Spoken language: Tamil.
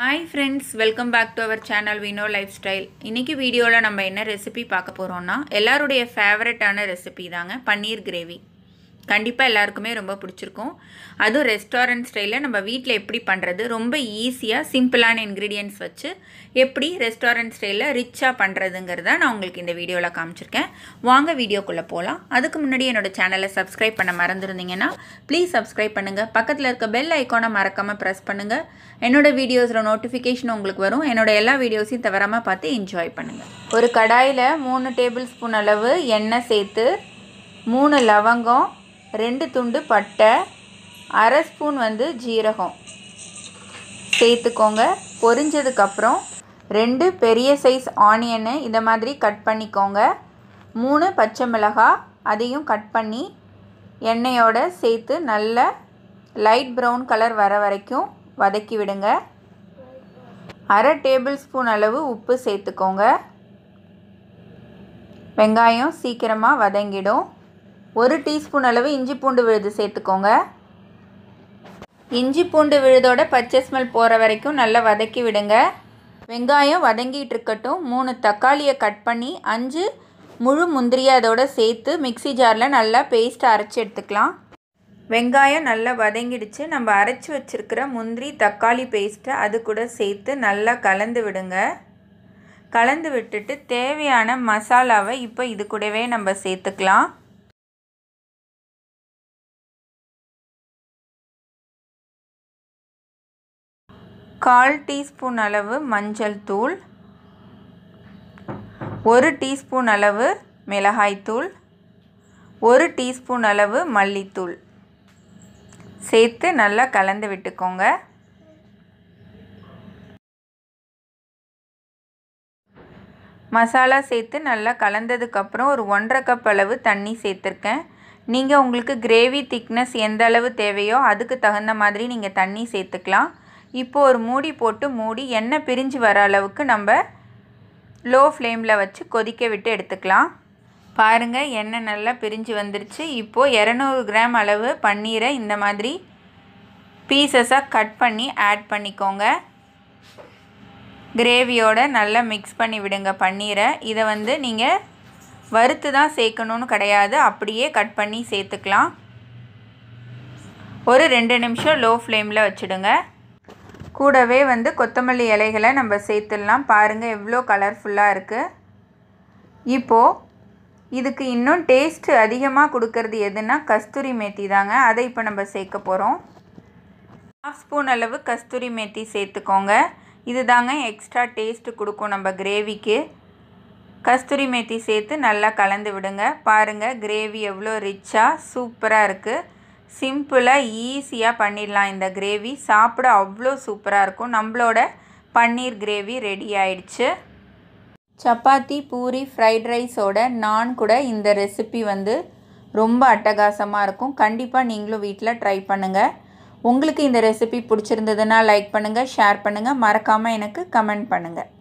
hi friends welcome back to our channel Vino lifestyle இன்றைக்கி வீடியோவில் நம்ம என்ன ரெசிபி பார்க்க போகிறோன்னா எல்லாருடைய ஃபேவரட்டான ரெசிபி தாங்க பன்னீர் கிரேவி கண்டிப்பாக எல்லாருக்குமே ரொம்ப பிடிச்சிருக்கும் அதுவும் ரெஸ்டாரண்ட் ஸ்டைலில் நம்ம வீட்டில் எப்படி பண்ணுறது ரொம்ப ஈஸியாக சிம்பிளான இன்க்ரீடியன்ஸ் வச்சு எப்படி ரெஸ்டாரண்ட் ஸ்டைலில் ரிச்சாக பண்ணுறதுங்கிறத நான் உங்களுக்கு இந்த வீடியோவில் காமிச்சிருக்கேன் வாங்க வீடியோக்குள்ளே போகலாம் அதுக்கு முன்னாடி என்னோடய சேனலை சப்ஸ்கிரைப் பண்ண மறந்துருந்தீங்கன்னா ப்ளீஸ் சப்ஸ்கிரைப் பண்ணுங்கள் பக்கத்தில் இருக்க பெல் ஐக்கானை மறக்காமல் ப்ரெஸ் பண்ணுங்கள் என்னோடய வீடியோஸில் நோட்டிஃபிகேஷன் உங்களுக்கு வரும் என்னோடய எல்லா வீடியோஸையும் தவறாமல் பார்த்து என்ஜாய் பண்ணுங்கள் ஒரு கடாயில் மூணு டேபிள் ஸ்பூன் அளவு எண்ணெய் சேர்த்து மூணு லவங்கம் ரெண்டு துண்டு பட்டை அரை ஸ்பூன் வந்து ஜீரகம் சேர்த்துக்கோங்க பொரிஞ்சதுக்கப்புறம் ரெண்டு பெரிய சைஸ் ஆனியனு இந்த மாதிரி கட் பண்ணிக்கோங்க மூணு பச்சை மிளகாய் அதையும் கட் பண்ணி எண்ணெயோடு சேர்த்து நல்ல லைட் ப்ரௌன் கலர் வர வரைக்கும் வதக்கி விடுங்க அரை டேபிள் ஸ்பூன் அளவு உப்பு சேர்த்துக்கோங்க வெங்காயம் சீக்கிரமாக வதங்கிடும் ஒரு டீஸ்பூன் அளவு இஞ்சி பூண்டு விழுது சேர்த்துக்கோங்க இஞ்சி பூண்டு விழுதோட பச்சை ஸ்மெல் போகிற வரைக்கும் நல்லா வதக்கி விடுங்க வெங்காயம் வதங்கிட்டு இருக்கட்டும் மூணு தக்காளியை கட் பண்ணி அஞ்சு முழு முந்திரியை அதோட சேர்த்து மிக்சி ஜாரில் நல்லா பேஸ்ட்டை அரைச்சி எடுத்துக்கலாம் வெங்காயம் நல்லா வதங்கிடுச்சு நம்ம அரைச்சி வச்சுருக்கிற முந்திரி தக்காளி பேஸ்ட்டை அது கூட சேர்த்து நல்லா கலந்து விடுங்க கலந்து விட்டுட்டு தேவையான மசாலாவை இப்போ இது கூடவே நம்ம சேர்த்துக்கலாம் கால் டீஸ்பூன் அளவு மஞ்சள் தூள் ஒரு டீஸ்பூன் அளவு மிளகாய்த்தூள் ஒரு டீஸ்பூன் அளவு மல்லித்தூள் சேர்த்து நல்லா கலந்து விட்டுக்கோங்க மசாலா சேர்த்து நல்லா கலந்ததுக்கப்புறம் ஒரு ஒன்றரை கப் அளவு தண்ணி சேர்த்துருக்கேன் நீங்கள் உங்களுக்கு கிரேவி திக்னஸ் எந்த அளவு தேவையோ அதுக்கு தகுந்த மாதிரி நீங்கள் தண்ணி சேர்த்துக்கலாம் இப்போ ஒரு மூடி போட்டு மூடி எண்ணெய் பிரிஞ்சு வர அளவுக்கு நம்ம லோ ஃப்ளேமில் வச்சு கொதிக்க விட்டு எடுத்துக்கலாம் பாருங்கள் எண்ணெய் நல்லா பிரிஞ்சு வந்துருச்சு இப்போது இரநூறு கிராம் அளவு பன்னீரை இந்த மாதிரி பீசஸாக கட் பண்ணி ஆட் பண்ணிக்கோங்க கிரேவியோட நல்லா மிக்ஸ் பண்ணி விடுங்க பன்னீரை இதை வந்து நீங்கள் வறுத்து தான் சேர்க்கணுன்னு கிடையாது அப்படியே கட் பண்ணி சேர்த்துக்கலாம் ஒரு ரெண்டு நிமிஷம் லோ ஃப்ளேமில் வச்சுடுங்க கூடவே வந்து கொத்தமல்லி இலைகளை நம்ம சேர்த்துடலாம் பாருங்கள் எவ்வளோ கலர்ஃபுல்லாக இருக்குது இப்போது இதுக்கு இன்னும் டேஸ்ட்டு அதிகமாக கொடுக்கறது எதுனா கஸ்தூரி மேத்தி தாங்க அதை இப்போ நம்ம சேர்க்க போகிறோம் ஹாஃப் ஸ்பூன் அளவு கஸ்தூரி மேத்தி சேர்த்துக்கோங்க இது தாங்க எக்ஸ்ட்ரா டேஸ்ட்டு கொடுக்கும் நம்ம கிரேவிக்கு கஸ்தூரி மேத்தி சேர்த்து நல்லா கலந்து விடுங்க பாருங்கள் கிரேவி எவ்வளோ ரிச்சாக சூப்பராக இருக்குது சிம்பிளாக ஈஸியாக பண்ணிடலாம் இந்த கிரேவி சாப்பிட அவ்வளோ சூப்பராக இருக்கும் நம்மளோட பன்னீர் கிரேவி ரெடி ஆயிடுச்சு சப்பாத்தி பூரி ஃப்ரைட் ரைஸோட நான் கூட இந்த ரெசிபி வந்து ரொம்ப அட்டகாசமாக இருக்கும் கண்டிப்பாக நீங்களும் வீட்டில் ட்ரை பண்ணுங்கள் உங்களுக்கு இந்த ரெசிபி பிடிச்சிருந்ததுன்னா லைக் பண்ணுங்கள் ஷேர் பண்ணுங்கள் மறக்காமல் எனக்கு கமெண்ட் பண்ணுங்கள்